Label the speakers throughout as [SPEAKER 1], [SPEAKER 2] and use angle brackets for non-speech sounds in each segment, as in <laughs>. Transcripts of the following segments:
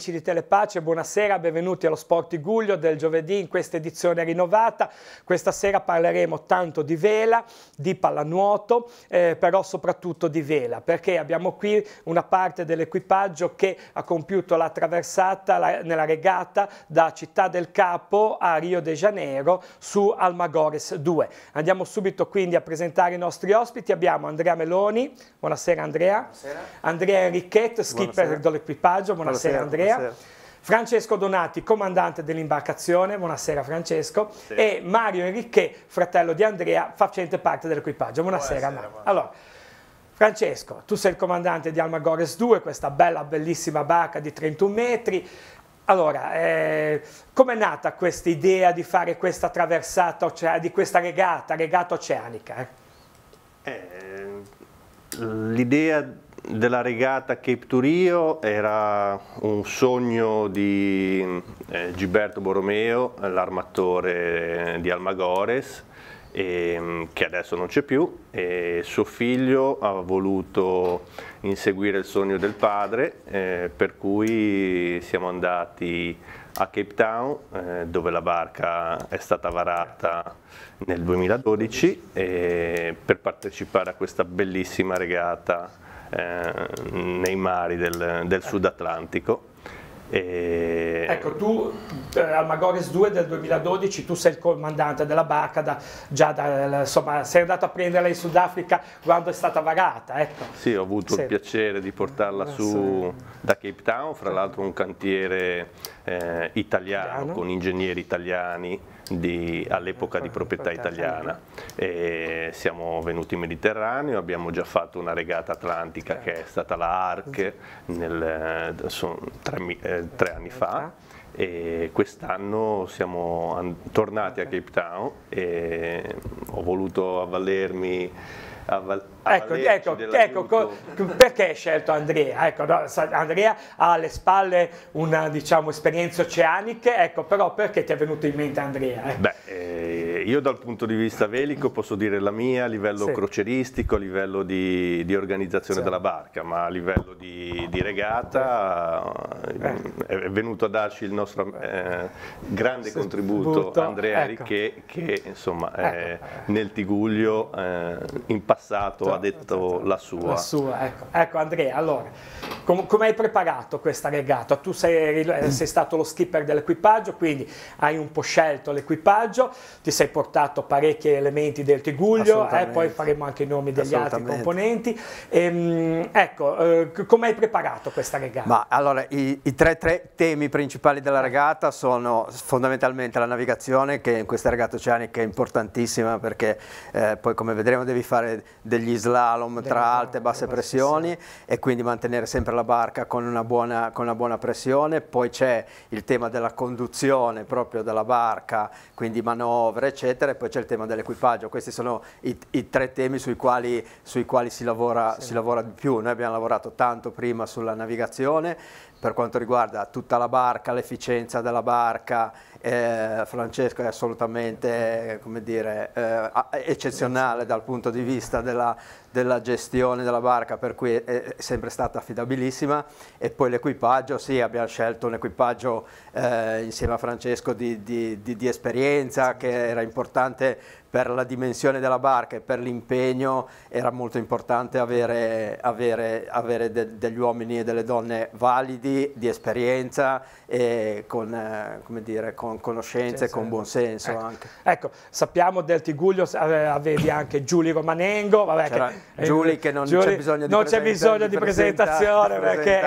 [SPEAKER 1] amici di Telepace, buonasera, benvenuti allo Sport Guglio del giovedì in questa edizione rinnovata. Questa sera parleremo tanto di vela, di pallanuoto, eh, però soprattutto di vela, perché abbiamo qui una parte dell'equipaggio che ha compiuto la traversata la, nella regata da Città del Capo a Rio de Janeiro su Almagores 2. Andiamo subito quindi a presentare i nostri ospiti. Abbiamo Andrea Meloni, buonasera Andrea. Buonasera. Andrea Enrichetto, skipper dell'equipaggio, buonasera, buonasera Andrea. Assemblea. Buonasera. Francesco Donati, comandante dell'imbarcazione, buonasera Francesco, sì. e Mario Enricchè, fratello di Andrea, facente parte dell'equipaggio. Buonasera, buonasera Mario. Allora, Francesco, tu sei il comandante di Almagores 2, questa bella, bellissima barca di 31 metri. Allora, eh, com'è nata questa idea di fare questa traversata, di questa regata, regata oceanica?
[SPEAKER 2] Eh? Eh, L'idea della regata Cape Turio era un sogno di eh, Giberto Borromeo, l'armatore di Almagores, e, ehm, che adesso non c'è più, e suo figlio ha voluto inseguire il sogno del padre, eh, per cui siamo andati a Cape Town, eh, dove la barca è stata varata nel 2012, eh, per partecipare a questa bellissima regata eh, nei mari del, del Sud Atlantico. E... Ecco,
[SPEAKER 1] tu eh, al Magores 2 del 2012, tu sei il comandante della barca, da, già da, insomma, sei andato a prenderla in Sudafrica quando è stata vagata. Ecco.
[SPEAKER 2] Sì, ho avuto sì. il piacere di portarla ah, sì. su da Cape Town, fra l'altro un cantiere eh, italiano, italiano, con ingegneri italiani all'epoca di proprietà italiana. E siamo venuti in Mediterraneo, abbiamo già fatto una regata atlantica che è stata la ARC nel, tre, eh, tre anni fa e quest'anno siamo tornati a Cape Town e ho voluto avvalermi avval ecco, ecco, ecco, ecco
[SPEAKER 1] perché hai scelto Andrea? Ecco, no, Andrea ha alle spalle una diciamo, esperienza oceanica, ecco, però perché ti è venuto in mente Andrea? Eh? Beh,
[SPEAKER 2] eh, io dal punto di vista velico posso dire la mia a livello sì. croceristico, a livello di, di organizzazione sì. della barca, ma a livello di, di regata eh. eh è venuto a darci il nostro eh, grande sì. contributo Butto. Andrea ecco. Che, che insomma, ecco. nel Tiguglio eh, in passato ha detto esatto. la sua. La sua,
[SPEAKER 1] ecco. ecco Andrea, allora, come hai preparato questa regata? Tu sei, eh, sei, stato lo skipper dell'equipaggio, quindi hai un po' scelto l'equipaggio, ti sei portato parecchi elementi del Tiguglio, eh, poi faremo anche i nomi degli altri componenti. E, ehm, ecco, eh, come hai preparato questa regata? Ma,
[SPEAKER 3] allora, i, i tre, tre, temi principali della regata sono fondamentalmente la navigazione, che in questa regata oceanica è importantissima perché eh, poi come vedremo devi fare degli slalom slalom tra alte e basse pressioni e quindi mantenere sempre la barca con una buona, con una buona pressione, poi c'è il tema della conduzione proprio della barca, quindi manovre eccetera e poi c'è il tema dell'equipaggio, questi sono i, i, tre temi sui quali, sui quali si, lavora, sì. si lavora di più, noi abbiamo lavorato tanto prima sulla navigazione per quanto riguarda tutta la barca, l'efficienza della barca, eh, Francesco è assolutamente dire, eh, eccezionale dal punto di vista della della gestione della barca per cui è sempre stata affidabilissima e poi l'equipaggio, sì abbiamo scelto un equipaggio eh, insieme a Francesco di, di, di, di esperienza che era importante per la dimensione della barca e per l'impegno era molto importante avere, avere, avere de, degli uomini e delle donne validi, di esperienza e con, eh, dire, con conoscenze
[SPEAKER 1] e con buonsenso ecco. anche. Ecco, sappiamo del Tiguglio, avevi anche Giulio Manengo, vabbè, eh, Giuli che non Giuli, c'è bisogno di, non c'è bisogno di presentazione perché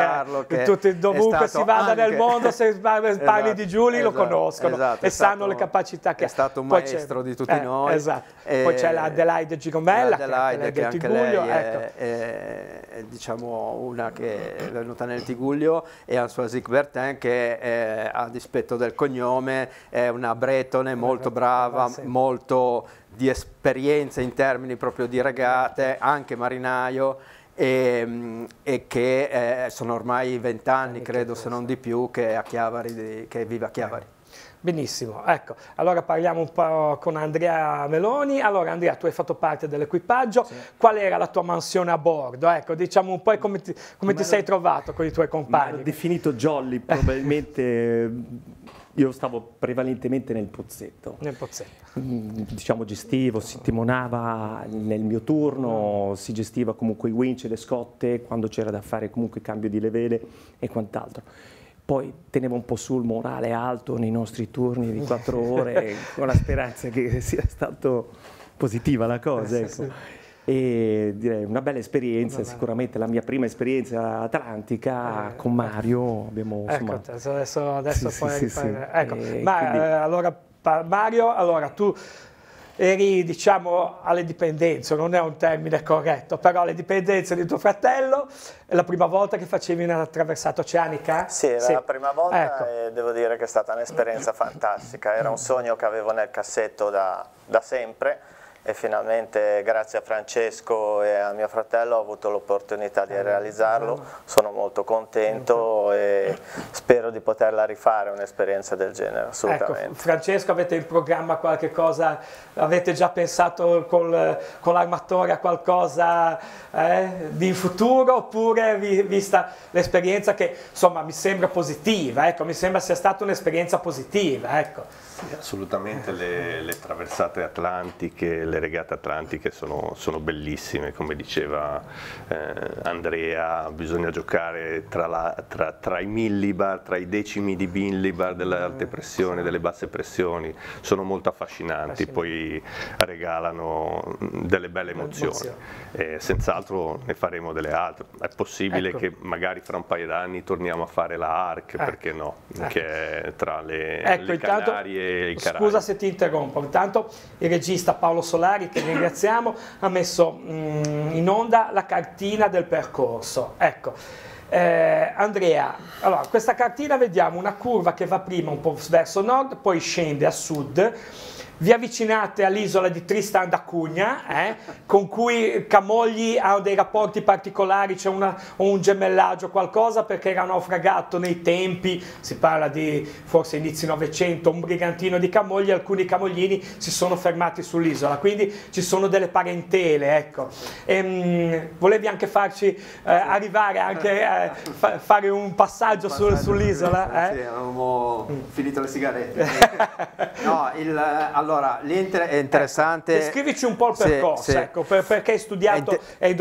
[SPEAKER 1] eh, tutti, dovunque si vada anche... nel mondo se <laughs> esatto, parli esatto, di Giuli esatto, lo conoscono esatto, e sanno le capacità che ha. È stato un Poi maestro di tutti eh, noi. Esatto. E... Poi c'è la Adelaide Gigomella Adelaide, che, è del Tiguglio. È, ecco.
[SPEAKER 3] è, è, diciamo una che è venuta nel Tiguglio e Ansoisic Bertin che è, a dispetto del cognome è una bretone molto brava, molto di esperienza in termini proprio di regate, anche marinaio, e, ehm, e che eh, sono
[SPEAKER 1] ormai vent'anni, credo, se non di più, che, a Chiavari, che vive a eh, Chiavari. Benissimo, ecco, allora parliamo un po' con Andrea Meloni. Allora Andrea, tu hai fatto parte dell'equipaggio, sì. qual era la tua mansione a bordo? Ecco, diciamo un po' come ti, come ti sei trovato con i tuoi compagni.
[SPEAKER 4] Definito jolly, probabilmente <laughs> Io stavo prevalentemente nel pozzetto. Nel pozzetto. Mm, diciamo gestivo, si timonava nel mio turno, mm. si gestiva comunque i winch, le scotte, quando c'era da fare comunque cambio di levele e quant'altro. Poi tenevo un po' sul morale alto nei nostri turni di quattro <laughs> ore con la speranza che sia stata positiva la cosa. Eh ecco e direi una bella esperienza, Vabbè. sicuramente la mia prima esperienza atlantica eh, con Mario. Abbiamo, ecco, insomma...
[SPEAKER 1] Ecco, adesso, adesso sì, poi... Sì, sì, ecco. Ma quindi... Eh, allora Mario, allora tu eri diciamo alle dipendenze, non è un termine corretto, però alle dipendenze di tuo fratello, è la prima volta che facevi una traversata oceanica? Sì, era sì. la prima
[SPEAKER 5] volta ecco. e devo dire che è stata un'esperienza <coughs> fantastica, era un sogno che avevo nel cassetto da, da sempre e finalmente grazie a Francesco e a mio fratello ho avuto l'opportunità di eh, realizzarlo, sono molto contento e spero di poterla rifare un'esperienza del genere, assolutamente. Ecco,
[SPEAKER 1] Francesco avete in programma qualche cosa, avete già pensato col, con l'armatore a qualcosa eh, di futuro oppure vi, vista l'esperienza che insomma mi sembra positiva, ecco, mi sembra sia stata un'esperienza positiva. Ecco.
[SPEAKER 2] Sì, assolutamente le, le, traversate atlantiche, le regate atlantiche sono, sono bellissime, come diceva eh, Andrea, bisogna giocare tra, la, tra, tra, i millibar, tra i decimi di millibar delle alte pressioni, delle basse pressioni, sono molto affascinanti, poi regalano delle belle emozioni. Eh, Senz'altro ne faremo delle altre, è possibile ecco. che magari fra un paio d'anni torniamo a fare la ARC, eh. perché no, eh. che è tra le, ecco, le Canarie e Caraibi. Scusa
[SPEAKER 1] se ti interrompo, intanto il regista Paolo Solari, che ringraziamo, ha messo mh, mm, in onda la cartina del percorso. Ecco. Eh, Andrea, allora, questa cartina vediamo una curva che va prima un po' verso nord, poi scende a sud vi avvicinate all'isola di Tristan da Cugna, eh, con cui Camogli ha dei rapporti particolari, c'è cioè un gemellaggio, qualcosa, perché era naufragato nei tempi, si parla di forse inizi Novecento, un brigantino di Camogli, alcuni camoglini si sono fermati sull'isola, quindi ci sono delle parentele, ecco. E, ehm, mh, volevi anche farci eh, arrivare, anche, eh, fa fare un passaggio, un passaggio su sull'isola? Sì, eh? avevamo mm. finito le sigarette. <laughs> no, il, eh, allora, allora, l'inter- è
[SPEAKER 3] interessante. Eh, descrivici un po' il percorso, sì, sì. Ecco,
[SPEAKER 1] per, perché hai studiato e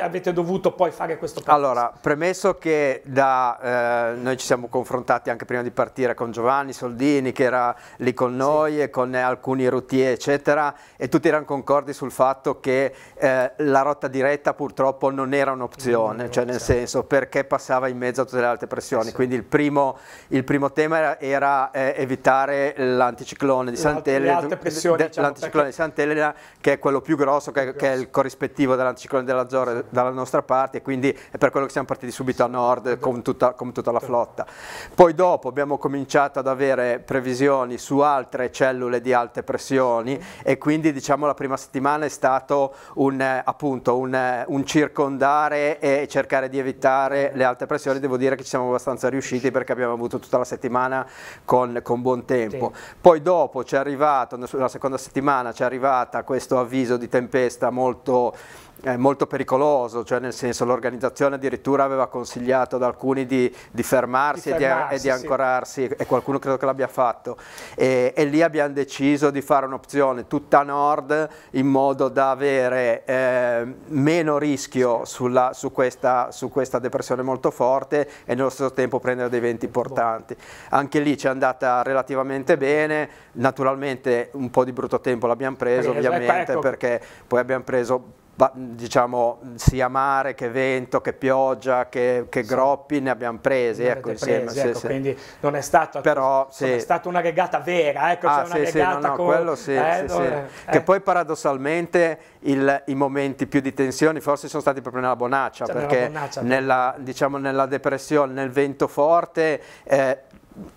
[SPEAKER 1] avete dovuto poi fare questo percorso. Allora,
[SPEAKER 3] premesso che da, eh, noi ci siamo confrontati anche prima di partire con Giovanni Soldini, che era lì con noi sì. e con alcuni routier, eccetera, e tutti erano concordi sul fatto che eh, la rotta diretta purtroppo non era un'opzione, cioè nel senso perché passava in mezzo a tutte le altre pressioni. Quindi il primo, il primo tema era, era eh, evitare l'anticiclone di Sant'Elia alte pressioni. De, diciamo, l'anticiclone perché... di Sant'Elena, che è quello più grosso, che, più grosso. che è il corrispettivo dell'anticiclone dell'Azzorre sì. dalla nostra parte, e quindi è per quello che siamo partiti subito a nord con tutta, con tutta la flotta. Poi dopo abbiamo cominciato ad avere previsioni su altre cellule di alte pressioni e quindi diciamo la prima settimana è stato un, appunto, un, un circondare e cercare di evitare le alte pressioni, devo dire che ci siamo abbastanza riusciti perché abbiamo avuto tutta la settimana con, con buon tempo. Poi dopo ci è arrivato arrivato, sulla seconda settimana ci è arrivata questo avviso di tempesta molto eh, molto pericoloso, cioè nel senso l'organizzazione addirittura aveva consigliato ad alcuni di, di fermarsi, di fermarsi e, di, e di, ancorarsi sì. e qualcuno credo che l'abbia fatto e, e, lì abbiamo deciso di fare un'opzione tutta nord in modo da avere eh, meno rischio sulla, su, questa, su, questa, depressione molto forte e nello stesso tempo prendere dei venti importanti. Anche lì ci è andata relativamente bene, naturalmente un po' di brutto tempo l'abbiamo preso ecco, ovviamente ecco. perché poi abbiamo preso diciamo sia mare che vento che pioggia che, che sì. groppi ne abbiamo presi, ecco, insieme, presi sì, ecco, sì. quindi
[SPEAKER 1] non è stata ecco, Però, è stata una regata vera ecco ah, sì, una regata no, no, con... quello sì, eh, dove...
[SPEAKER 3] eh. che poi paradossalmente il, i momenti più di tensione forse sono stati proprio nella bonaccia cioè, perché nella, bonaccia, nella, diciamo, nella, depressione nel vento forte eh,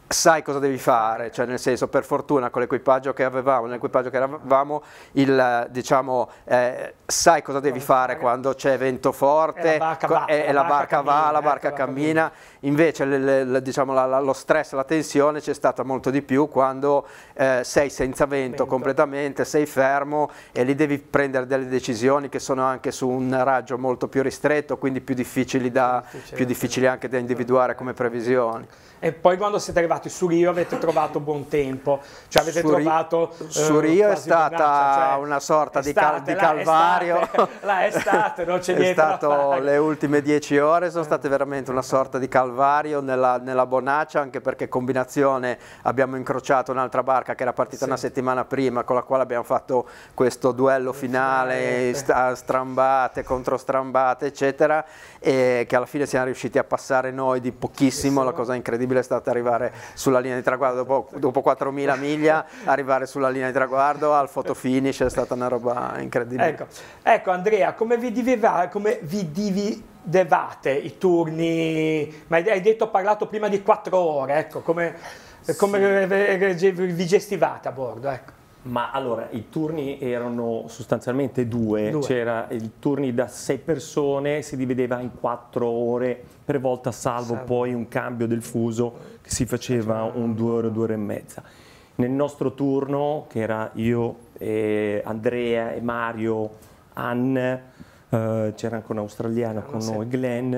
[SPEAKER 3] sai cosa devi fare, cioè nel senso per fortuna con l'equipaggio che avevamo, nell'equipaggio che eravamo, il, diciamo, eh, sai cosa devi fare quando c'è vento forte e la barca va, la, barca cammina, la barca, cammina, invece le, le, le, diciamo, la, la, lo stress, la tensione c'è stata molto di più quando eh, sei senza vento, vento, completamente, sei fermo e lì devi prendere delle decisioni che sono anche su un raggio molto più ristretto, quindi più difficili, da, più difficili anche da
[SPEAKER 1] individuare come previsioni e poi quando siete arrivati su Rio avete trovato buon tempo, cioè avete su trovato... Ri- su eh, Rio è stata cioè, una sorta estate, di, cal- di calvario. Estate, la estate, non c'è <laughs> niente stato,
[SPEAKER 3] Le ultime dieci ore sono eh. state veramente una sorta di calvario nella, nella bonaccia, anche perché combinazione abbiamo incrociato un'altra barca che era partita sì. una settimana prima, con la quale abbiamo fatto questo duello finale, st- strambate contro strambate, eccetera, e che alla fine siamo riusciti a passare noi di pochissimo, sì, sì. la cosa incredibile incredibile è stato arrivare sulla linea di traguardo dopo, dopo 4.000 miglia, arrivare sulla linea di traguardo al fotofinish è stata una roba incredibile. Ecco,
[SPEAKER 1] ecco Andrea, come vi divivate, come vi divivate? Devate i turni, ma hai detto, ho parlato prima di quattro ore, ecco, come, come vi gestivate a bordo? Ecco. Ma allora,
[SPEAKER 4] i turni erano sostanzialmente due, due. c'era i turni da sei persone, si divideva in quattro ore per volta, salvo, salvo. poi un cambio del fuso che si faceva un due ore, due ore e mezza. Nel nostro turno, che era io, e Andrea e Mario, Ann, eh, c'era anche un australiano ah, con noi, Glenn,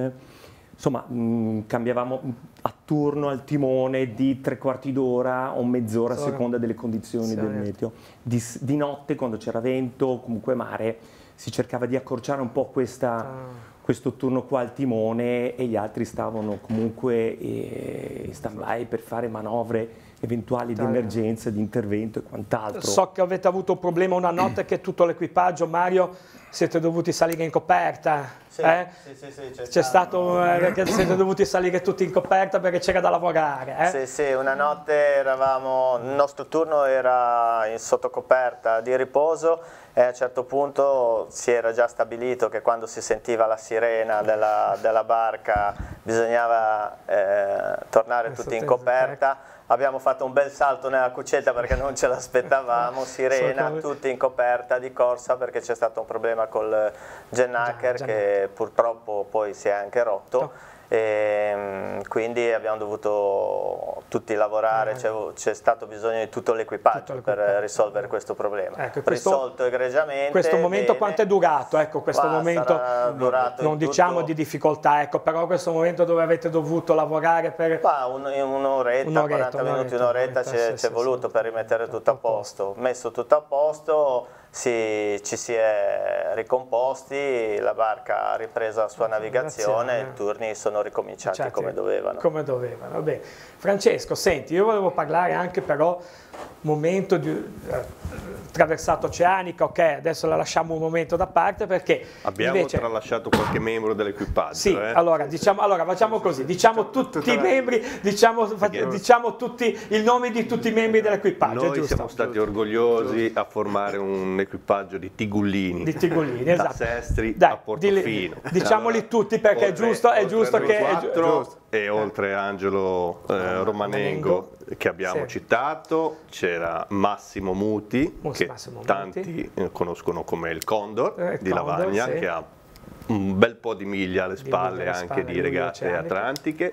[SPEAKER 4] insomma mh, mm, cambiavamo a turno al timone di tre quarti d'ora o mezz'ora a seconda delle condizioni sì, del certo. meteo. Di, di notte quando c'era vento, comunque mare, si cercava di accorciare un po' questa, ah questo turno qua al timone e gli altri stavano comunque in eh, stand by per fare manovre eventuali di emergenza, di
[SPEAKER 1] intervento e quant'altro. So che avete avuto un problema una notte che tutto l'equipaggio, Mario, siete dovuti salire in coperta. Sì, eh?
[SPEAKER 5] sì, sì, sì
[SPEAKER 1] stato, eh, siete dovuti salire tutti in coperta perché c'era da lavorare. Eh? Sì,
[SPEAKER 5] sì, una notte eravamo, il nostro turno era in sottocoperta di riposo e a un certo punto si era già stabilito che quando si sentiva la sirena della, della barca bisognava eh, tornare tutti in coperta abbiamo fatto un bel salto nella cucetta perché non ce l'aspettavamo, <laughs> sirena, tutti in coperta di corsa perché c'è stato un problema col gennaker eh, Gian, che purtroppo poi si è anche rotto. No e, ehm, quindi abbiamo dovuto tutti lavorare, ah, c'è stato bisogno di tutto l'equipaggio per risolvere questo problema. Ecco, questo, Risolto egregiamente. Questo momento bene. quanto
[SPEAKER 1] è durato? Ecco, questo Qua momento non diciamo tutto. di difficoltà, ecco, però questo momento dove avete dovuto lavorare per...
[SPEAKER 5] un'oretta, un 40 minuti, un'oretta ci è voluto sì, per rimettere tutto a posto. posto. Messo tutto a posto si, ci si è ricomposti, la barca ha ripreso la sua la navigazione e i turni sono ricominciati Cominciate certo. come dovevano.
[SPEAKER 1] Come dovevano. Francesco, senti, io volevo parlare anche però momento di, eh, attraversato oceanica, ok, adesso la lasciamo un momento da parte perché... Abbiamo invece...
[SPEAKER 2] tralasciato qualche membro dell'equipaggio. Sì, eh? allora,
[SPEAKER 1] diciamo, allora, facciamo così, diciamo tutti i membri, diciamo, diciamo tutti, il nome di tutti i membri dell'equipaggio. Noi giusto? siamo
[SPEAKER 2] stati orgogliosi a formare un equipaggio di tigullini. Di tigullini, <laughs> esatto. Da Sestri Dai, a Portofino. diciamoli allora,
[SPEAKER 1] tutti perché oltre, è giusto, è giusto che... 4, è giusto
[SPEAKER 2] e oltre Angelo eh, Romanengo che abbiamo sì. citato, c'era Massimo Muti, che Massimo tanti Muti. Eh, conoscono come il Condor eh, il di Condor, Lavagna, sì. che ha un bel po' di miglia alle spalle miglia anche spalle, di regate atlantiche.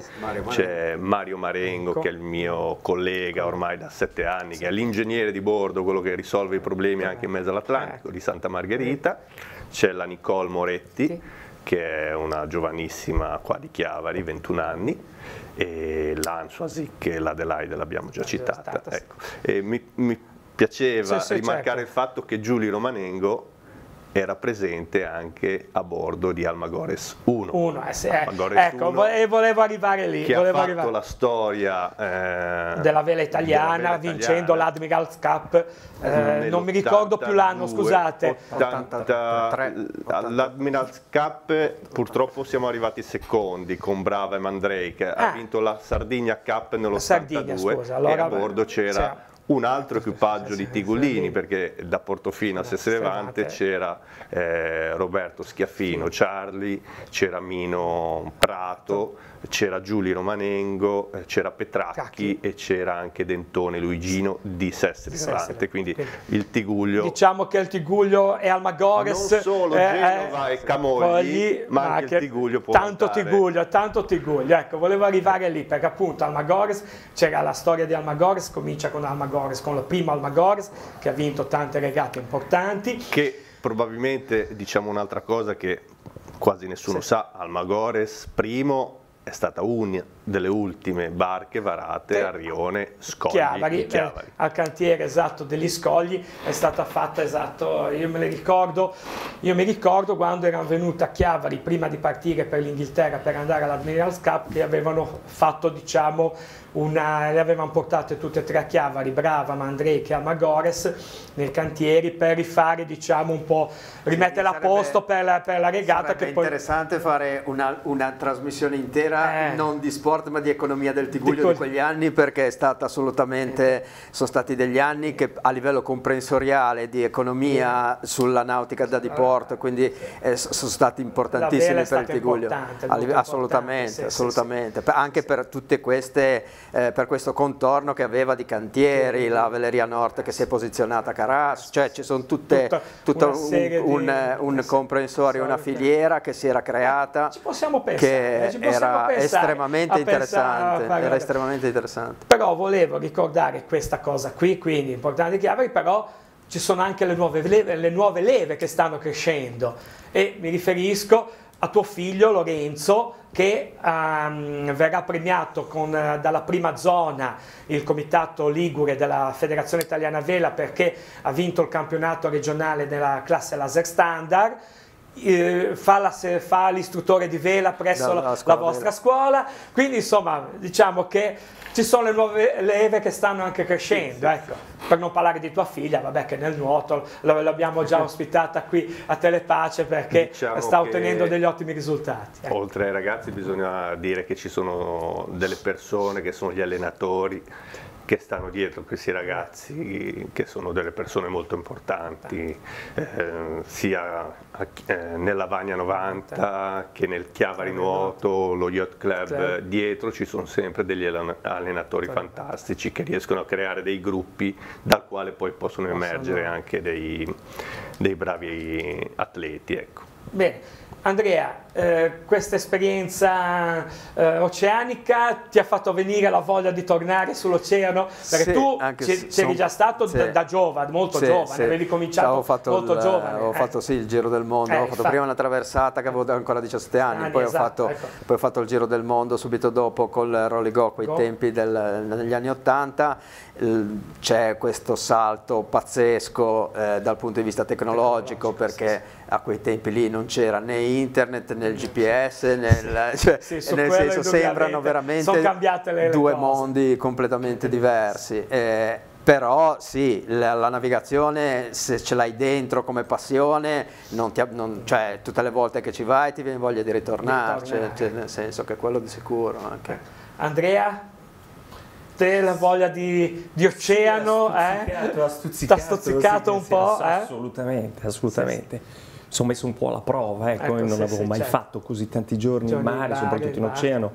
[SPEAKER 2] C'è Mario Marengo Enco. che è il mio collega ecco. ormai da sette anni, sì. che è l'ingegnere di bordo, quello che risolve i problemi eh. anche in mezzo all'Atlantico ecco. di Santa Margherita. C'è la Nicole Moretti che è una giovanissima qua di Chiavari, 21 anni, e l'Ansuasi, che è l'Adelaide l'abbiamo già citata. Ecco. mi, mi piaceva sì, sì, certo. rimarcare certo. il fatto che Giulio Romanengo era presente anche a bordo di Almagores 1.
[SPEAKER 1] Uno, eh, sì, eh. Almagores ecco, 1 e volevo arrivare lì. Che volevo ha fatto arrivare.
[SPEAKER 2] la storia eh, della vela italiana della vela vincendo
[SPEAKER 1] l'Admiral's Cup, eh, non mi ricordo più l'anno, scusate.
[SPEAKER 2] 83. L'Admiral's Cup purtroppo siamo arrivati secondi con Brava e Mandrake, ah. ha eh. vinto la Sardigna Cup nell'82 Sardigna, scusa, allora, e a bordo c'era un altro equipaggio di Tigulini, perché da Portofino a Levante c'era eh, Roberto Schiaffino, Charlie, c'era Mino Prato, c'era Giulio Romanengo, eh, c'era Petracchi e c'era anche Dentone Luigino di Levante, quindi il Tiguglio.
[SPEAKER 1] Diciamo che il Tiguglio è Almagores, ma non solo eh, Genova eh,
[SPEAKER 2] e Camogli, ma, ma anche il Tiguglio può Tanto andare. Tiguglio,
[SPEAKER 1] tanto Tiguglio, ecco, volevo arrivare lì perché appunto Almagores, c'era la storia di Almagores, comincia con Almagores Almagores, con la prima Almagores che ha vinto tante regate importanti.
[SPEAKER 2] Che probabilmente diciamo un'altra cosa che quasi nessuno sì. sa, Almagores primo è stata unica delle ultime barche varate a Rione, Scogli Chiavari, Chiavari. Eh,
[SPEAKER 1] al cantiere esatto degli Scogli è stata fatta esatto, io me le ricordo, io mi ricordo quando erano venute a Chiavari prima di partire per l'Inghilterra per andare all'Admiral's Cup che avevano fatto diciamo una, le avevano portate tutte e tre a Chiavari, Brava, Mandrake e Amagores nel cantieri per rifare diciamo un po', rimettere a posto per la, per la regata. Sarebbe che poi... interessante fare una, una trasmissione intera eh. non
[SPEAKER 3] disposta sport ma di economia del Tiguglio di, di quegli anni perché è assolutamente, sono stati degli anni che a livello comprensoriale di economia sulla nautica da diporto quindi eh, sono stati importantissimi per il Tiguglio. Assolutamente, sì, assolutamente. Sì, sì. anche per tutte queste, eh, per questo contorno che aveva di cantieri, la Veleria Nord che si è posizionata a Caras, cioè ci sono tutte, tutta un, un, un, un comprensorio, una filiera che si era eh, creata. Ci
[SPEAKER 1] possiamo pensare, che eh, ci possiamo era pensare. estremamente interessante, era estremamente
[SPEAKER 3] interessante.
[SPEAKER 1] Però volevo ricordare questa cosa qui, quindi importante chiave, però ci sono anche le nuove, leve, le nuove leve che stanno crescendo e mi riferisco a tuo figlio Lorenzo che um, verrà premiato con, uh, dalla prima zona il comitato Ligure della Federazione Italiana Vela perché ha vinto il campionato regionale della classe laser standard eh, fa, la, fa, l'istruttore di vela presso la, la, la vostra scuola, quindi insomma diciamo che ci sono le nuove leve che stanno anche crescendo, ecco. per non parlare di tua figlia, vabbè che nel nuoto l'abbiamo già <laughs> ospitata qui a Telepace perché diciamo sta ottenendo degli ottimi risultati.
[SPEAKER 2] Ecco. Oltre ai ragazzi bisogna dire che ci sono delle persone che sono gli allenatori che stanno dietro questi ragazzi, che sono delle persone molto importanti, eh, sia a, eh, nella Vagna 90 che nel Chiavari Nuoto, lo Yacht Club, certo. dietro ci sono sempre degli allenatori certo. fantastici che riescono a creare dei gruppi dal quale poi possono emergere anche dei, dei bravi atleti. Ecco.
[SPEAKER 1] Bene, Andrea, eh, questa esperienza eh, oceanica ti ha fatto venire la voglia di tornare sull'oceano? Perché sì, tu c'eri sono... già stato sì. da, da, giovane, molto sì, giovane, avevi cominciato fatto molto il, giovane. Ho eh. fatto
[SPEAKER 3] sì il giro del mondo, eh, ho fatto infatti. prima una traversata che avevo ancora 17 anni, anni poi, esatto, ho fatto, ecco. poi, ho fatto, il giro del mondo subito dopo col Rolly Go, quei Go. tempi del, degli anni 80, c'è questo salto pazzesco eh, dal punto di vista tecnologico, tecnologico perché a quei tempi lì non c'era né internet né nel GPS, nel, cioè, sì, nel senso sembrano veramente due cose. mondi completamente diversi. Eh, però sì, la, la, navigazione se ce l'hai dentro come passione, non ti, non, cioè, tutte le volte che ci vai ti viene voglia di ritornarci, cioè, nel senso che quello di sicuro. Anche.
[SPEAKER 1] Andrea? Te la voglia di, di oceano? Eh? T'ha stuzzicato, eh? stuzzicato, stuzzicato, stuzzicato un po'? Eh?
[SPEAKER 4] Assolutamente, assolutamente. Sì, sì sono messo un po' alla prova, ecco, ecco non sì, avevo sì, mai certo. fatto così tanti giorni, giorni in mare, mare soprattutto in, in oceano.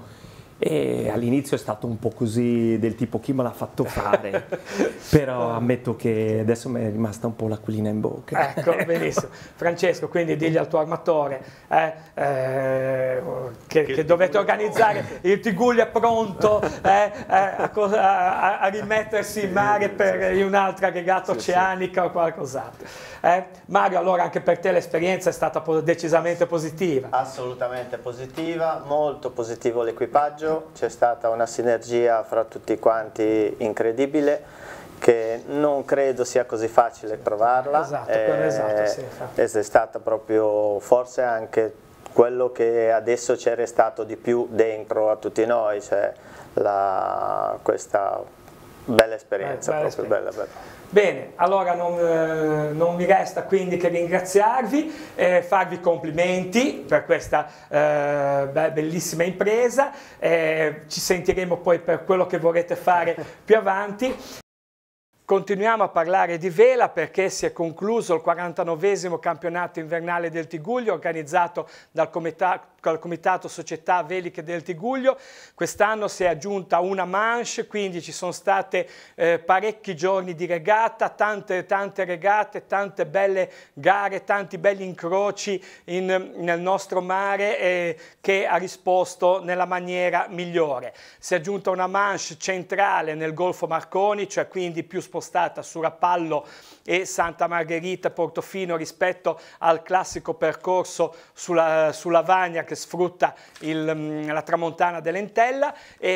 [SPEAKER 4] E all'inizio è stato un po' così del tipo chi me l'ha fatto fare, <laughs> però ammetto che adesso mi è rimasta un po' l'aquilina in bocca.
[SPEAKER 1] Ecco, <laughs> benissimo. Francesco, quindi digli al tuo armatore eh, eh, che, che, che dovete organizzare <laughs> il Tiguglia pronto eh, eh a, a, a, rimettersi in mare per un'altra regata oceanica o qualcos'altro. Eh? Mario, allora anche per te l'esperienza è stata decisamente positiva.
[SPEAKER 5] Assolutamente positiva, molto positivo l'equipaggio, c'è stata una sinergia fra tutti quanti incredibile che non credo sia così facile trovarla. Esatto, esatto, eh, esatto, sì, esatto. è stata proprio forse anche quello che adesso c'è restato di più dentro a tutti noi, cioè la, questa bella esperienza, bella, bella esperienza. Bella,
[SPEAKER 1] Bene, allora non, eh, non, mi resta quindi che ringraziarvi, eh, farvi complimenti per questa eh, bellissima impresa, eh, ci sentiremo poi per quello che vorrete fare <laughs> più avanti. Continuiamo a parlare di vela perché si è concluso il 49 campionato invernale del Tiguglio organizzato dal Comitato al comitato società veliche del Tiguglio, quest'anno si è aggiunta una manche, quindi ci sono state eh, parecchi giorni di regata, tante, tante regate, tante belle gare, tanti belli incroci in, nel nostro mare eh, che ha risposto nella maniera migliore. Si è aggiunta una manche centrale nel Golfo Marconi, cioè quindi più spostata su Rappallo e Santa Margherita Portofino rispetto al classico percorso sulla, sulla Vagna che sfrutta il, mm, la tramontana dell'entella,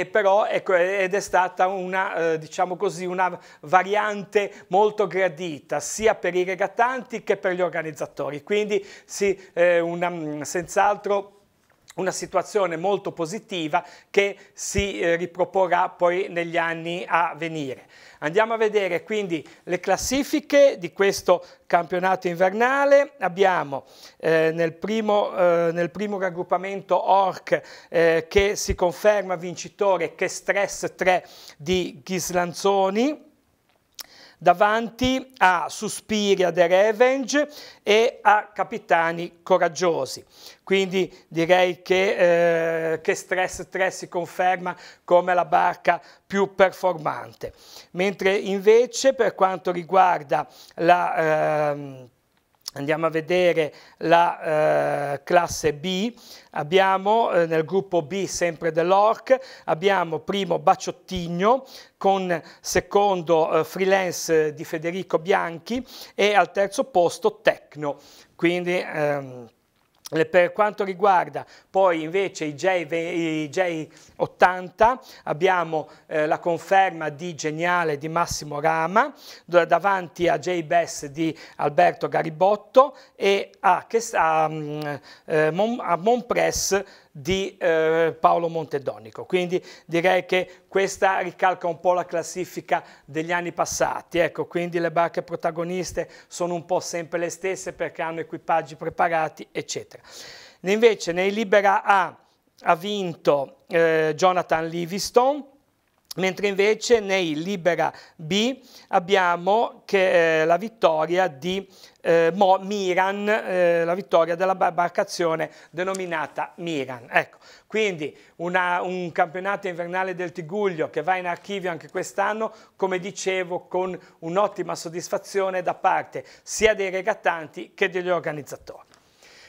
[SPEAKER 1] però ecco, ed è stata una, eh, diciamo così, una variante molto gradita sia per i regatanti che per gli organizzatori. Quindi sì, eh, mm, senz'altro una situazione molto positiva che si eh, riproporrà poi negli anni a venire. Andiamo a vedere quindi le classifiche di questo campionato invernale. Abbiamo eh, nel, primo, eh, nel, primo, raggruppamento Orc eh, che si conferma vincitore che stress 3 di Ghislanzoni davanti a Suspiri a The Revenge e a Capitani Coraggiosi. Quindi direi che, eh, che Stress 3 si conferma come la barca più performante. Mentre invece per quanto riguarda la... Ehm, Andiamo a vedere la eh, classe B, abbiamo eh, nel gruppo B sempre dell'ORC, abbiamo primo Baciottigno con secondo eh, freelance eh, di Federico Bianchi e al terzo posto Tecno. Quindi ehm, per quanto riguarda poi invece i, J, 80 abbiamo eh, la conferma di Geniale di Massimo Rama davanti a J-Bess di Alberto Garibotto e a, a, mm, eh, a Monpress di eh, Paolo Montedonico. Quindi direi che questa ricalca un po' la classifica degli anni passati. Ecco, quindi le barche protagoniste sono un po' sempre le stesse perché hanno equipaggi preparati, eccetera. Invece nei Libera A ha vinto eh, Jonathan Livingstone, mentre invece nei Libera B abbiamo che, eh, la vittoria di eh, Mo Miran, eh, la vittoria della barcazione denominata Miran. Ecco, quindi una, un campionato invernale del Tiguglio che va in archivio anche quest'anno, come dicevo, con un'ottima soddisfazione da parte sia dei regattanti che degli organizzatori.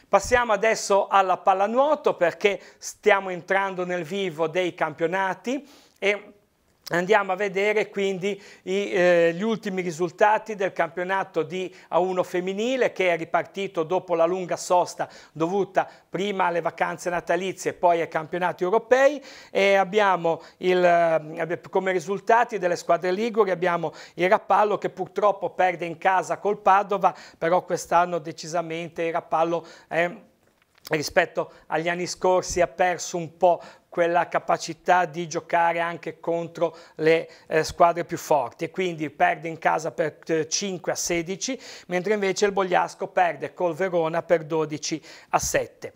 [SPEAKER 1] Passiamo adesso alla pallanuoto perché stiamo entrando nel vivo dei campionati e Andiamo a vedere quindi i, eh, gli ultimi risultati del campionato di A1 femminile che è ripartito dopo la lunga sosta dovuta prima alle vacanze natalizie e poi ai campionati europei e abbiamo il, eh, come risultati delle squadre liguri abbiamo il Rappallo che purtroppo perde in casa col Padova però quest'anno decisamente il Rappallo è rispetto agli anni scorsi ha perso un po' quella capacità di giocare anche contro le eh, squadre più forti e quindi perde in casa per eh, 5 a 16, mentre invece il Bogliasco perde col Verona per 12 a 7.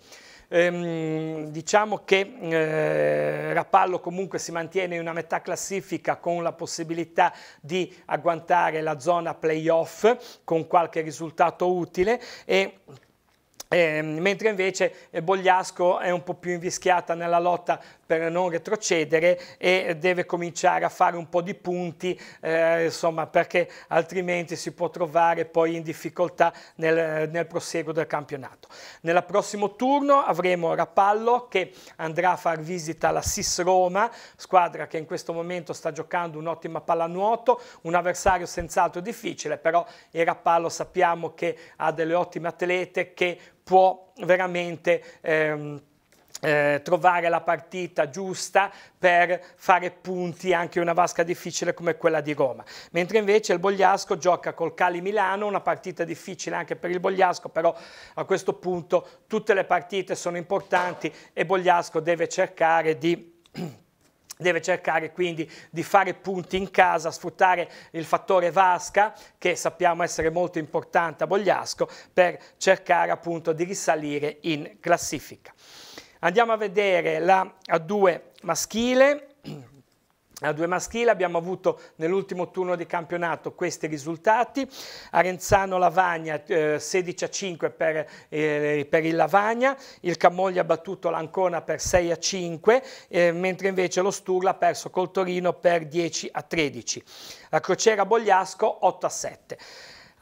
[SPEAKER 1] Ehm, diciamo che eh, Rapallo comunque si mantiene in una metà classifica con la possibilità di agguantare la zona playoff con qualche risultato utile e eh, mentre invece eh, Bogliasco è un po' più invischiata nella lotta per non retrocedere e deve cominciare a fare un po' di punti, eh, insomma, perché altrimenti si può trovare poi in difficoltà nel, nel proseguo del campionato. Nel prossimo turno avremo Rapallo che andrà a far visita alla SIS Roma, squadra che in questo momento sta giocando un'ottima pallanuoto, un avversario senz'altro difficile, però il Rapallo sappiamo che ha delle ottime atlete che può veramente... Ehm, eh, trovare la partita giusta per fare punti anche in una vasca difficile come quella di Roma. Mentre invece il Bogliasco gioca col Cali Milano, una partita difficile anche per il Bogliasco, però a questo punto tutte le partite sono importanti e Bogliasco deve cercare di... <clears throat> deve cercare quindi di fare punti in casa, sfruttare il fattore Vasca, che sappiamo essere molto importante a Bogliasco, per cercare appunto di risalire in classifica. Andiamo a vedere la A2 maschile. <clears throat> A due maschile abbiamo avuto nell'ultimo turno di campionato questi risultati. Arenzano Lavagna eh, 16 a 5 per, eh, per, il Lavagna, il Camoglia ha battuto l'Ancona per 6 a 5, eh, mentre invece lo Sturla ha perso col Torino per 10 a 13. La Crociera Bogliasco 8 a 7.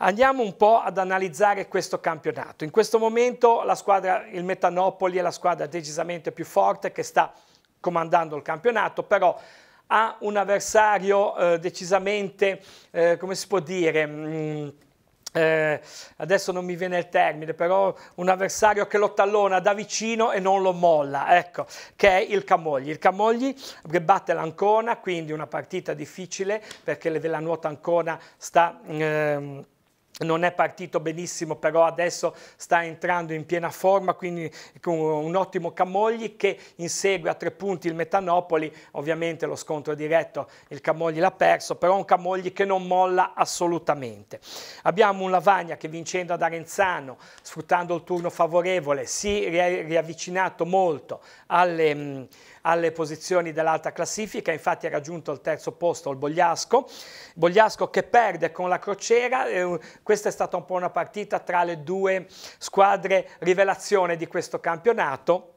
[SPEAKER 1] Andiamo un po' ad analizzare questo campionato. In questo momento la squadra, il Metanopoli è la squadra decisamente più forte che sta comandando il campionato, però ha un avversario eh, decisamente, eh, come si può dire, mh, mm, eh, adesso non mi viene il termine, però un avversario che lo tallona da vicino e non lo molla, ecco, che è il Camogli. Il Camogli batte l'Ancona, quindi una partita difficile perché la Nuota Ancona sta... Ehm, non è partito benissimo, però adesso sta entrando in piena forma, quindi con un ottimo Camogli che insegue a tre punti il Metanopoli, ovviamente lo scontro diretto il Camogli l'ha perso, però un Camogli che non molla assolutamente. Abbiamo un Lavagna che vincendo ad Arenzano, sfruttando il turno favorevole, si è riavvicinato molto alle alle posizioni dell'alta classifica, infatti ha raggiunto il terzo posto il Bogliasco, Bogliasco che perde con la crociera, eh, questa è stata un po' una partita tra le due squadre rivelazione di questo campionato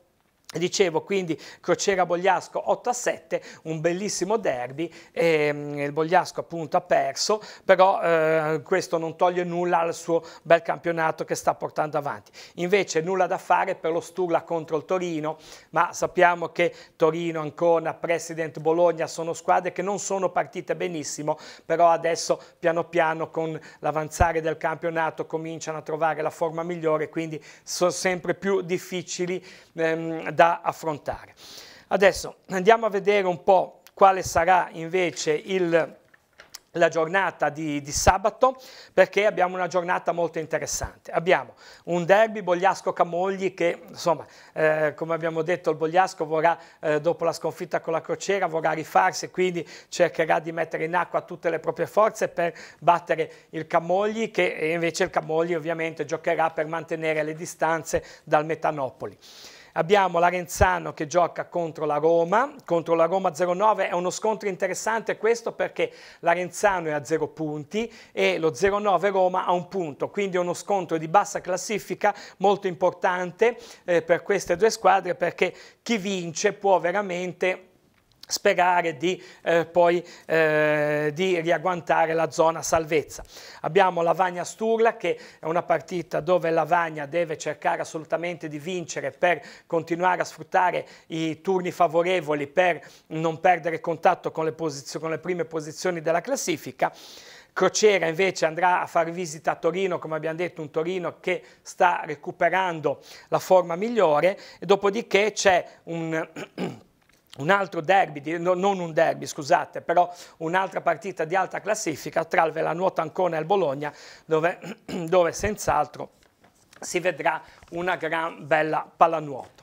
[SPEAKER 1] Dicevo quindi Crociera Bogliasco 8 a 7, un bellissimo derby, e, ehm, il Bogliasco appunto ha perso, però eh, questo non toglie nulla al suo bel campionato che sta portando avanti. Invece nulla da fare per lo Sturla contro il Torino, ma sappiamo che Torino, Ancona, President, Bologna sono squadre che non sono partite benissimo, però adesso piano piano con l'avanzare del campionato cominciano a trovare la forma migliore, quindi sono sempre più difficili ehm, da da affrontare. Adesso andiamo a vedere un po' quale sarà invece il la giornata di, di, sabato perché abbiamo una giornata molto interessante. Abbiamo un derby Bogliasco-Camogli che, insomma, eh, come abbiamo detto, il Bogliasco vorrà, eh, dopo la sconfitta con la crociera, vorrà rifarsi, quindi cercherà di mettere in acqua tutte le proprie forze per battere il Camogli, che invece il Camogli ovviamente giocherà per mantenere le distanze dal Metanopoli. Abbiamo l'Arenzano che gioca contro la Roma, contro la Roma 09 è uno scontro interessante questo perché l'Arenzano è a 0 punti e lo 09 Roma a un punto, quindi è uno scontro di bassa classifica molto importante eh, per queste due squadre perché chi vince può veramente sperare di eh, poi eh, di riagguantare la zona salvezza. Abbiamo Lavagna Sturla che è una partita dove Lavagna deve cercare assolutamente di vincere per continuare a sfruttare i turni favorevoli per non perdere contatto con le, con le prime posizioni della classifica. Crociera invece andrà a far visita a Torino, come abbiamo detto, un Torino che sta recuperando la forma migliore, e dopodiché c'è un <clears throat> un altro derby, no, non un derby scusate, però un'altra partita di alta classifica tra il Velanuoto Ancona e il Bologna dove, <clears throat> dove senz'altro si vedrà una gran bella pallanuoto.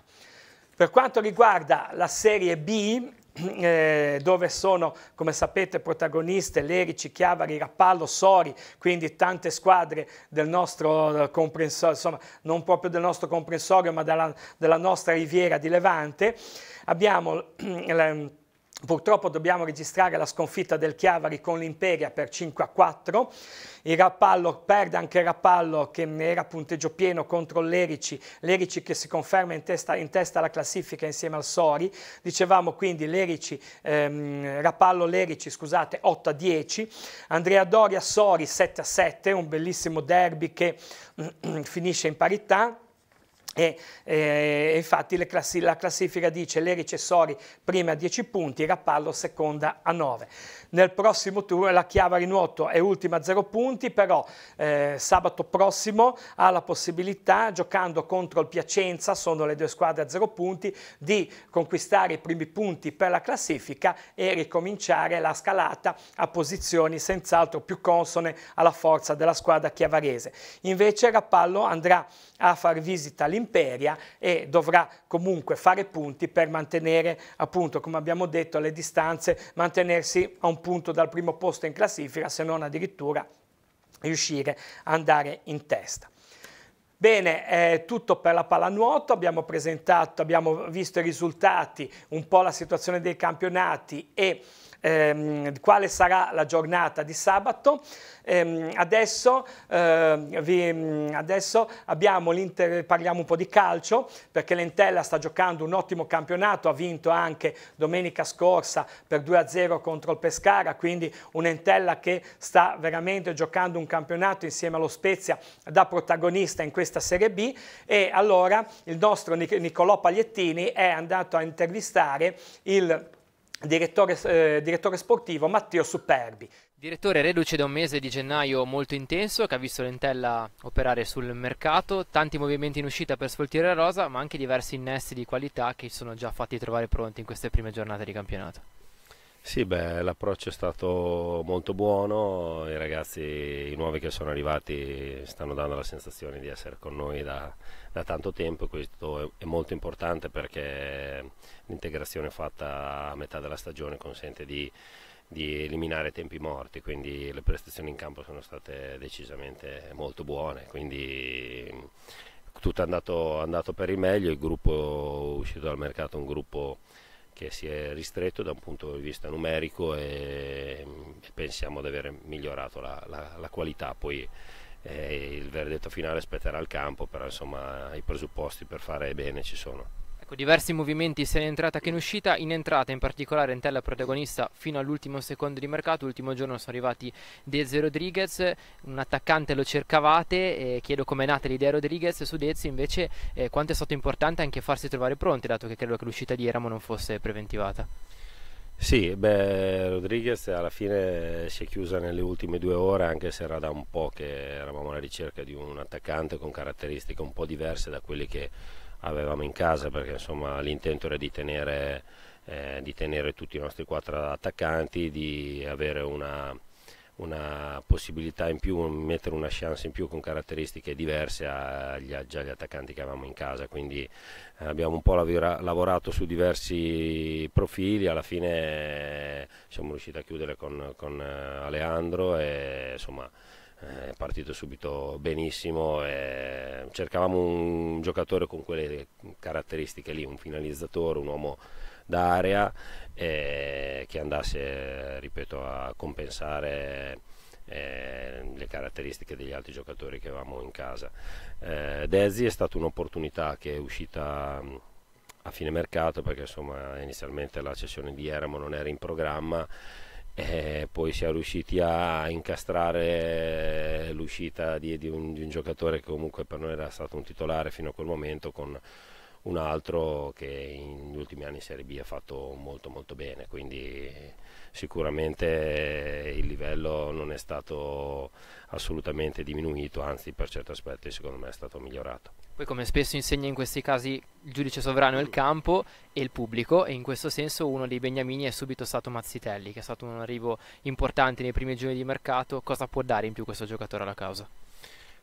[SPEAKER 1] Per quanto riguarda la Serie B, <clears throat> eh, dove sono, come sapete, protagoniste Lerici, Chiavari, Rappallo, Sori, quindi tante squadre del nostro eh, comprensorio, insomma non proprio del nostro comprensorio ma della, della nostra riviera di Levante. Abbiamo... Eh, <clears throat> Purtroppo dobbiamo registrare la sconfitta del Chiavari con l'Imperia per 5 a 4. Il Rappallo perde anche il Rappallo che era punteggio pieno contro l'Erici. L'Erici che si conferma in testa, in testa, alla classifica insieme al Sori. Dicevamo quindi l'Erici, ehm, Rappallo l'Erici, scusate, 8 a 10. Andrea Doria Sori 7 a 7, un bellissimo derby che <clears throat> finisce in parità. E, eh, infatti classi la classifica dice le Cessori prima a 10 punti, Rappallo seconda a 9. Nel prossimo turno la Chiava Rinuoto è ultima a 0 punti, però eh, sabato prossimo ha la possibilità, giocando contro il Piacenza, sono le due squadre a 0 punti, di conquistare i primi punti per la classifica e ricominciare la scalata a posizioni senz'altro più consone alla forza della squadra chiavarese. Invece Rappallo andrà a far visita all'impegno imperia e dovrà comunque fare punti per mantenere appunto come abbiamo detto le distanze, mantenersi a un punto dal primo posto in classifica se non addirittura riuscire ad andare in testa. Bene, è tutto per la pallanuoto, abbiamo presentato, abbiamo visto i risultati, un po' la situazione dei campionati e ehm, quale sarà la giornata di sabato. Ehm, adesso, eh, vi, adesso parliamo un po' di calcio perché l'Entella sta giocando un ottimo campionato, ha vinto anche domenica scorsa per 2-0 contro il Pescara, quindi un'Entella che sta veramente giocando un campionato insieme allo Spezia da protagonista in questa Serie B e allora il nostro Nic Nicolò Pagliettini è andato a intervistare il Direttore, eh, direttore, sportivo Matteo Superbi.
[SPEAKER 6] Direttore reduce da un mese di gennaio molto intenso che ha visto Lentella operare sul mercato, tanti movimenti in uscita per sfoltire la rosa, ma anche diversi innesti di qualità che sono già fatti trovare pronti in queste prime giornate di campionato.
[SPEAKER 7] Sì, beh, l'approccio è stato molto buono, i ragazzi, i nuovi che sono arrivati stanno dando la sensazione di essere con noi da, da tanto tempo e questo è, è, molto importante perché l'integrazione fatta a metà della stagione consente di, di eliminare tempi morti, quindi le prestazioni in campo sono state decisamente molto buone, quindi tutto è andato, andato per il meglio, il gruppo è uscito dal mercato un gruppo che si è ristretto da un punto di vista numerico e, e pensiamo di aver migliorato la, la, la qualità. Poi eh, il verdetto finale spetterà al campo, però insomma i presupposti per fare bene ci sono.
[SPEAKER 6] Con ecco, diversi movimenti sia in entrata che in uscita, in entrata in particolare Entella protagonista fino all'ultimo secondo di mercato, l'ultimo giorno sono arrivati Dezio Rodriguez, un attaccante lo cercavate, eh, chiedo è nata l'idea Rodriguez, su Dezio invece eh, quanto è stato importante anche farsi trovare pronti, dato che credo che l'uscita di Eramo non fosse preventivata.
[SPEAKER 7] Sì, beh, Rodriguez alla fine si è chiusa nelle ultime due ore, anche se era da un po' che eravamo alla ricerca di un attaccante con caratteristiche un po' diverse da quelle che avevamo in casa perché insomma, l'intento era di tenere, eh, di tenere, tutti i nostri quattro attaccanti, di avere una, una, possibilità in più, mettere una chance in più con caratteristiche diverse agli, già agli attaccanti che avevamo in casa, quindi eh, abbiamo un po' lavora, lavorato su diversi profili, alla fine eh, siamo riusciti a chiudere con, con eh, Aleandro e insomma eh, è partito subito benissimo cercavamo un giocatore con quelle caratteristiche lì, un finalizzatore, un uomo d'area eh, che andasse, ripeto, a compensare eh, le caratteristiche degli altri giocatori che avevamo in casa. Eh, Dezzi è stata un'opportunità che è uscita mm, a fine mercato perché insomma inizialmente la cessione di Eramo non era in programma e poi siamo riusciti a incastrare l'uscita di, di, un, di, un, giocatore che comunque per noi era stato un titolare fino a quel momento con, un altro che negli ultimi anni in Serie B ha fatto molto molto bene, quindi sicuramente il livello non è stato assolutamente diminuito, anzi per certi aspetti secondo me è stato migliorato.
[SPEAKER 6] Poi come spesso insegna in questi casi il giudice sovrano è il campo e il pubblico e in questo senso uno dei beniamini è subito stato Mazzitelli che è stato un arrivo importante nei primi giorni di mercato, cosa può dare in più questo giocatore alla causa?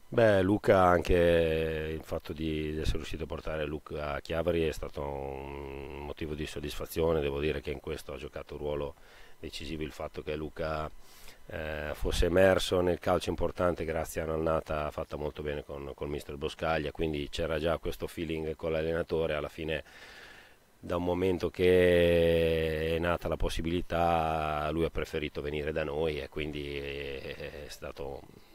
[SPEAKER 7] Beh, Luca, anche il fatto di essere riuscito a portare Luca a Chiavari è stato un motivo di soddisfazione, devo dire che in questo ha giocato un ruolo decisivo il fatto che Luca eh, fosse emerso nel calcio importante grazie a un'annata fatta molto bene con il mister Boscaglia, quindi c'era già questo feeling con l'allenatore, alla fine da un momento che è nata la possibilità lui ha preferito venire da noi e quindi è stata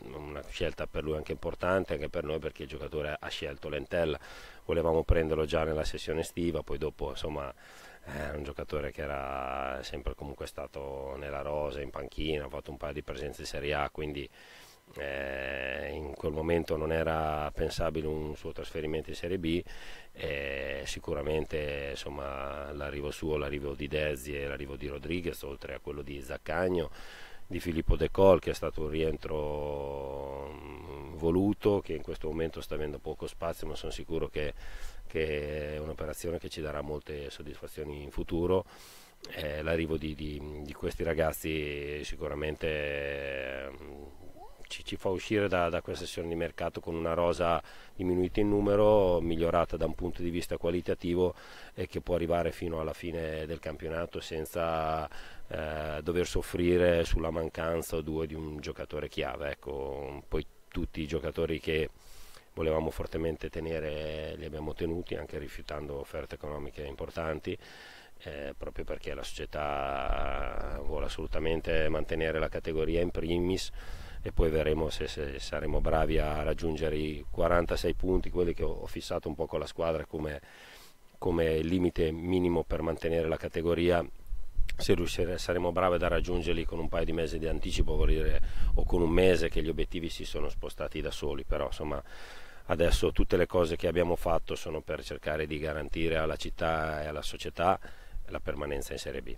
[SPEAKER 7] una scelta per lui anche importante, anche per noi perché il giocatore ha scelto Lentella, volevamo prenderlo già nella sessione estiva, poi dopo insomma è un giocatore che era sempre comunque stato nella rosa, in panchina, ha fatto un paio di presenze in Serie A, quindi eh, in quel momento non era pensabile un suo trasferimento in Serie B, eh, sicuramente insomma, l'arrivo suo, l'arrivo di Dezzi e l'arrivo di Rodriguez, oltre a quello di Zaccagno, di Filippo De Col che è stato un rientro mm, voluto, che in questo momento sta avendo poco spazio, ma sono sicuro che, che è un'operazione che ci darà molte soddisfazioni in futuro. Eh, l'arrivo di, di, di, questi ragazzi sicuramente mm, ci, ci fa uscire da, da, questa sessione di mercato con una rosa diminuita in numero, migliorata da un punto di vista qualitativo e che può arrivare fino alla fine del campionato senza eh, dover soffrire sulla mancanza o due di un giocatore chiave. Ecco, poi tutti i giocatori che volevamo fortemente tenere li abbiamo tenuti anche rifiutando offerte economiche importanti. Eh, proprio perché la società vuole assolutamente mantenere la categoria in primis e poi vedremo se, se, saremo bravi a raggiungere i 46 punti, quelli che ho fissato un po' con la squadra come, come limite minimo per mantenere la categoria se riuscire, saremo bravi ad raggiungerli con un paio di mesi di anticipo vuol dire, o con un mese che gli obiettivi si sono spostati da soli però insomma adesso tutte le cose che abbiamo fatto sono per cercare di garantire alla città e alla società la permanenza in Serie B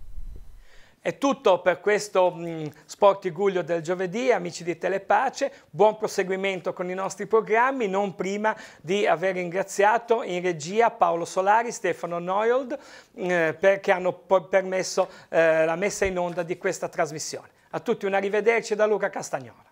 [SPEAKER 1] è tutto per questo mm, Sportiguglio del giovedì, amici di Telepace, buon proseguimento con i nostri programmi, non prima di aver ringraziato in regia Paolo Solari, Stefano Noyold, eh, mm, perché hanno permesso eh, la messa in onda di questa trasmissione. A tutti un arrivederci da Luca Castagnola.